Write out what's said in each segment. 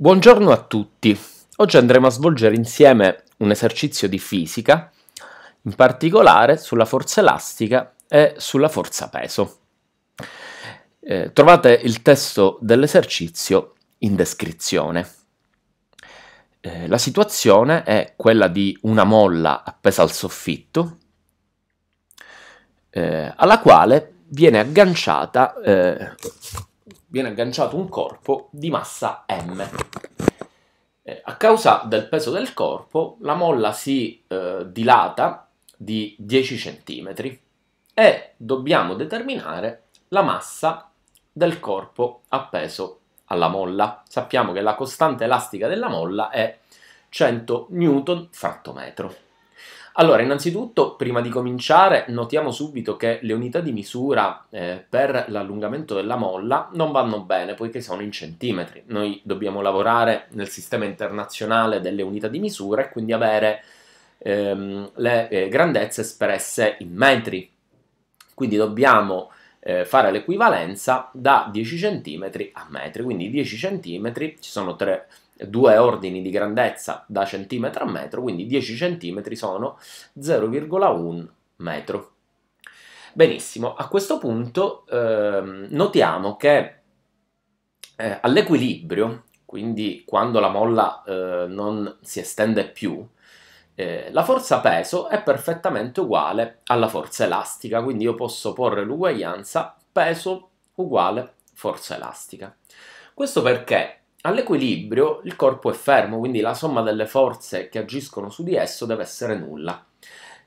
Buongiorno a tutti. Oggi andremo a svolgere insieme un esercizio di fisica, in particolare sulla forza elastica e sulla forza peso. Eh, trovate il testo dell'esercizio in descrizione. Eh, la situazione è quella di una molla appesa al soffitto, eh, alla quale viene agganciata eh, viene agganciato un corpo di massa m. Eh, a causa del peso del corpo la molla si eh, dilata di 10 cm e dobbiamo determinare la massa del corpo appeso alla molla. Sappiamo che la costante elastica della molla è 100 N fratto metro. Allora, innanzitutto, prima di cominciare, notiamo subito che le unità di misura eh, per l'allungamento della molla non vanno bene poiché sono in centimetri. Noi dobbiamo lavorare nel sistema internazionale delle unità di misura e quindi avere ehm, le eh, grandezze espresse in metri. Quindi dobbiamo eh, fare l'equivalenza da 10 cm a metri, quindi 10 cm ci sono tre, due ordini di grandezza da centimetro a metro, quindi 10 cm sono 0,1 metro. Benissimo, a questo punto eh, notiamo che eh, all'equilibrio, quindi quando la molla eh, non si estende più, eh, la forza peso è perfettamente uguale alla forza elastica, quindi io posso porre l'uguaglianza peso uguale forza elastica. Questo perché all'equilibrio il corpo è fermo, quindi la somma delle forze che agiscono su di esso deve essere nulla.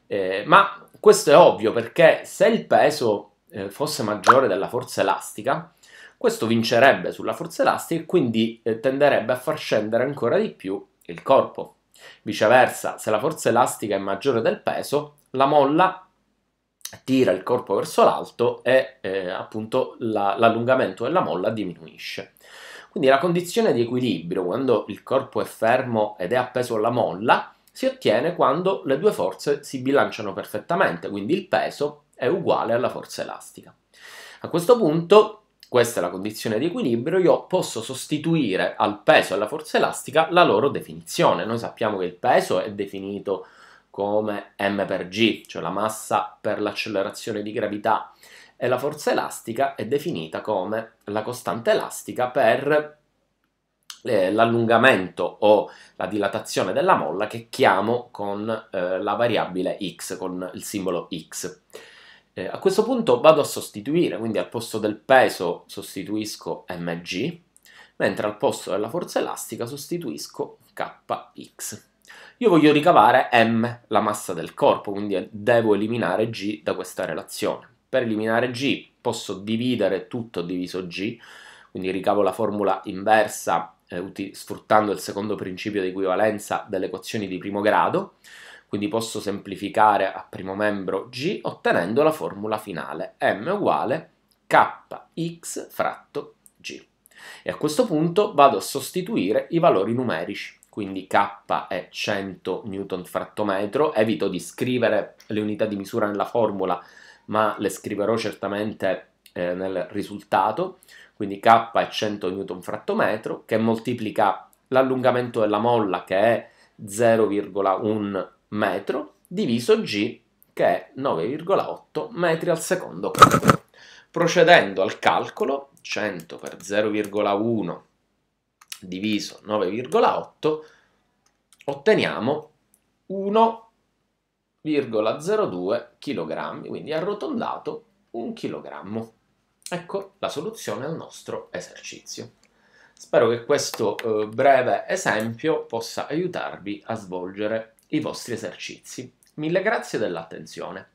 Eh, ma questo è ovvio perché se il peso eh, fosse maggiore della forza elastica, questo vincerebbe sulla forza elastica e quindi eh, tenderebbe a far scendere ancora di più il corpo. Viceversa, se la forza elastica è maggiore del peso, la molla tira il corpo verso l'alto e eh, appunto la, l'allungamento della molla diminuisce. Quindi la condizione di equilibrio, quando il corpo è fermo ed è appeso alla molla, si ottiene quando le due forze si bilanciano perfettamente, quindi il peso è uguale alla forza elastica. A questo punto questa è la condizione di equilibrio, io posso sostituire al peso e alla forza elastica la loro definizione. Noi sappiamo che il peso è definito come m per g, cioè la massa per l'accelerazione di gravità, e la forza elastica è definita come la costante elastica per eh, l'allungamento o la dilatazione della molla che chiamo con eh, la variabile x, con il simbolo x. Eh, a questo punto vado a sostituire, quindi al posto del peso sostituisco mg, mentre al posto della forza elastica sostituisco kx. Io voglio ricavare m, la massa del corpo, quindi devo eliminare g da questa relazione. Per eliminare g posso dividere tutto diviso g, quindi ricavo la formula inversa eh, sfruttando il secondo principio di equivalenza delle equazioni di primo grado, quindi posso semplificare a primo membro G ottenendo la formula finale M uguale kx fratto G. E a questo punto vado a sostituire i valori numerici quindi K è 100 Newton fratto metro, evito di scrivere le unità di misura nella formula, ma le scriverò certamente eh, nel risultato, quindi K è 100 Newton fratto metro, che moltiplica l'allungamento della molla che è 0,1 metro diviso g che è 9,8 metri al secondo quadro. Procedendo al calcolo, 100 per 0,1 diviso 9,8 otteniamo 1,02 kg, quindi arrotondato 1 kg. Ecco la soluzione al nostro esercizio. Spero che questo eh, breve esempio possa aiutarvi a svolgere i vostri esercizi. Mille grazie dell'attenzione.